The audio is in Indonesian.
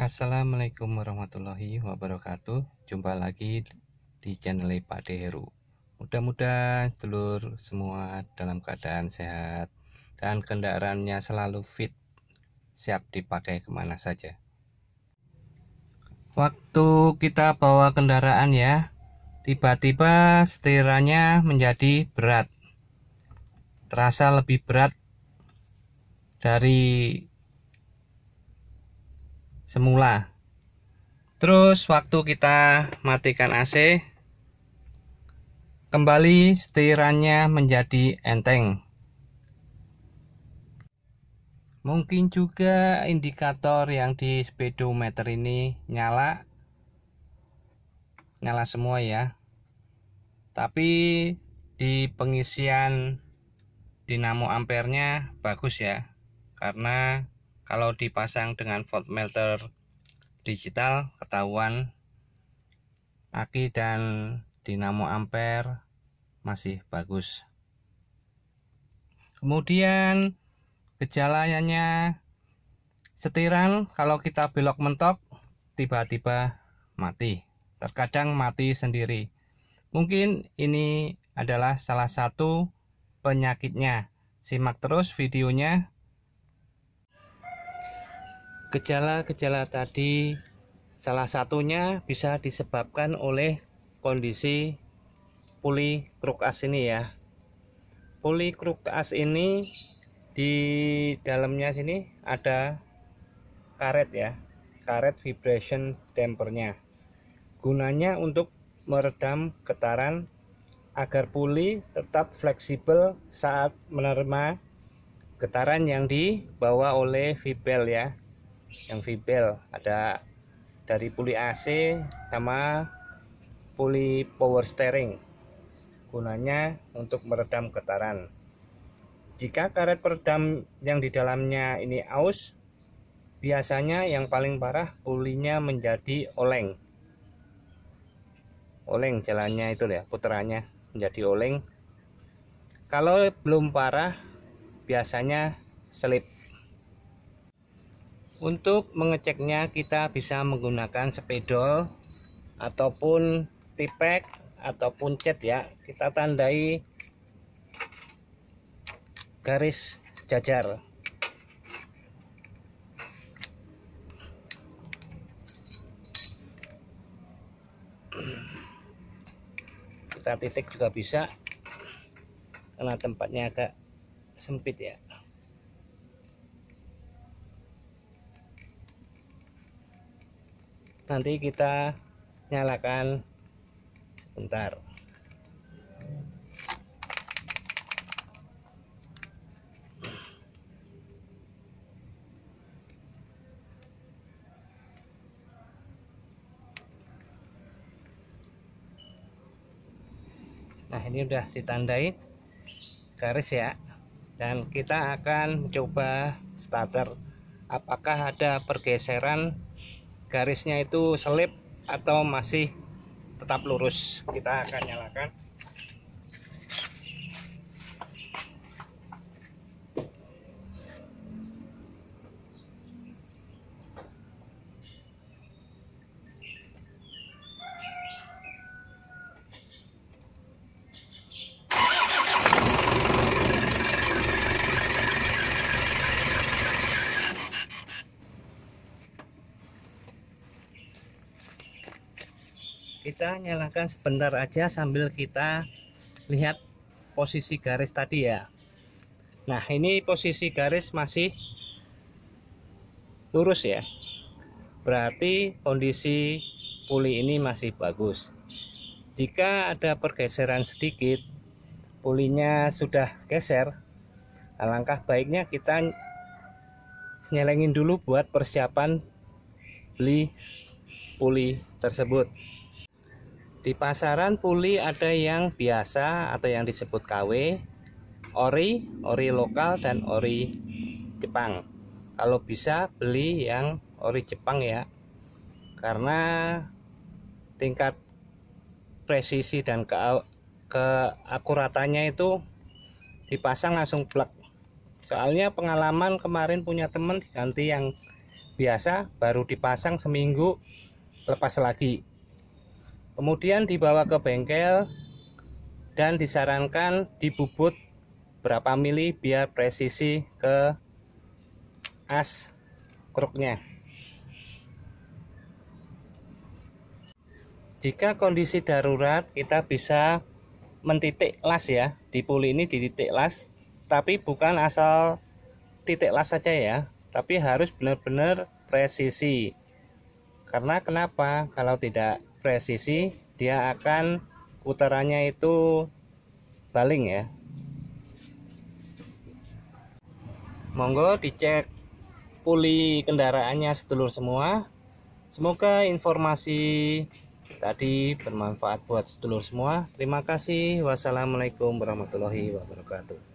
Assalamualaikum warahmatullahi wabarakatuh. Jumpa lagi di channel Pak Deheru. Mudah-mudahan sedulur semua dalam keadaan sehat dan kendaraannya selalu fit, siap dipakai kemana saja. Waktu kita bawa kendaraan ya, tiba-tiba setirannya menjadi berat. Terasa lebih berat dari semula terus waktu kita matikan AC kembali setirannya menjadi enteng mungkin juga indikator yang di speedometer ini nyala nyala semua ya tapi di pengisian dinamo ampernya bagus ya karena kalau dipasang dengan voltmeter digital ketahuan aki dan dinamo ampere masih bagus kemudian gejalanya setiran kalau kita belok mentok tiba-tiba mati terkadang mati sendiri mungkin ini adalah salah satu penyakitnya simak terus videonya Gejala-gejala tadi salah satunya bisa disebabkan oleh kondisi polikrukas ini ya. Polikrukas ini di dalamnya sini ada karet ya, karet vibration dampernya. Gunanya untuk meredam getaran agar puli tetap fleksibel saat menerima getaran yang dibawa oleh vibel ya yang vibel ada dari puli AC sama puli power steering gunanya untuk meredam getaran jika karet peredam yang di dalamnya ini aus biasanya yang paling parah pulinya menjadi oleng oleng jalannya itu ya putarannya menjadi oleng kalau belum parah biasanya selip untuk mengeceknya kita bisa menggunakan spidol ataupun tipek ataupun cat ya. Kita tandai garis sejajar. Kita titik juga bisa karena tempatnya agak sempit ya. nanti kita nyalakan sebentar Nah ini sudah ditandai garis ya dan kita akan coba starter apakah ada pergeseran garisnya itu selip atau masih tetap lurus kita akan nyalakan kita nyalakan sebentar aja sambil kita lihat posisi garis tadi ya nah ini posisi garis masih lurus ya berarti kondisi puli ini masih bagus jika ada pergeseran sedikit pulinya sudah geser nah, langkah baiknya kita nyelengin dulu buat persiapan beli puli tersebut di pasaran puli ada yang biasa atau yang disebut KW, ori, ori lokal dan ori Jepang. Kalau bisa beli yang ori Jepang ya. Karena tingkat presisi dan ke keakuratannya itu dipasang langsung plek. Soalnya pengalaman kemarin punya teman diganti yang biasa baru dipasang seminggu lepas lagi kemudian dibawa ke bengkel dan disarankan dibubut berapa mili biar presisi ke as kruknya jika kondisi darurat kita bisa mentitik las ya di puli ini dititik las tapi bukan asal titik las saja ya tapi harus benar-benar presisi karena kenapa? Kalau tidak presisi, dia akan putarannya itu baling ya. Monggo dicek puli kendaraannya sedulur semua. Semoga informasi tadi bermanfaat buat sedulur semua. Terima kasih. Wassalamualaikum warahmatullahi wabarakatuh.